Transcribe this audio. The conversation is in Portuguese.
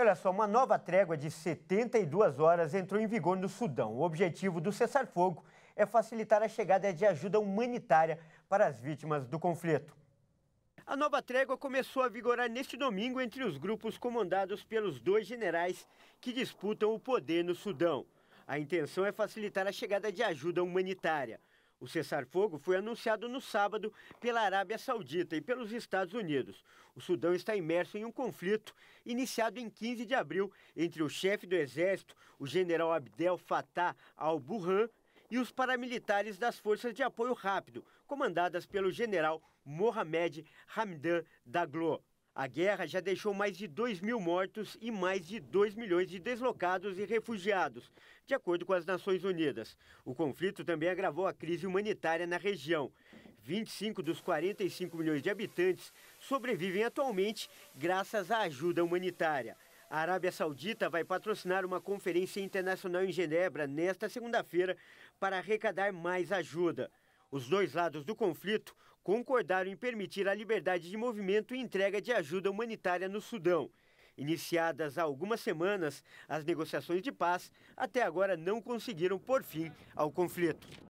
olha só, uma nova trégua de 72 horas entrou em vigor no Sudão. O objetivo do cessar-fogo é facilitar a chegada de ajuda humanitária para as vítimas do conflito. A nova trégua começou a vigorar neste domingo entre os grupos comandados pelos dois generais que disputam o poder no Sudão. A intenção é facilitar a chegada de ajuda humanitária. O cessar-fogo foi anunciado no sábado pela Arábia Saudita e pelos Estados Unidos. O Sudão está imerso em um conflito iniciado em 15 de abril entre o chefe do exército, o general Abdel Fattah al-Burhan, e os paramilitares das Forças de Apoio Rápido, comandadas pelo general Mohamed Hamdan Daglo. A guerra já deixou mais de 2 mil mortos e mais de 2 milhões de deslocados e refugiados, de acordo com as Nações Unidas. O conflito também agravou a crise humanitária na região. 25 dos 45 milhões de habitantes sobrevivem atualmente graças à ajuda humanitária. A Arábia Saudita vai patrocinar uma conferência internacional em Genebra nesta segunda-feira para arrecadar mais ajuda. Os dois lados do conflito concordaram em permitir a liberdade de movimento e entrega de ajuda humanitária no Sudão. Iniciadas há algumas semanas, as negociações de paz até agora não conseguiram pôr fim ao conflito.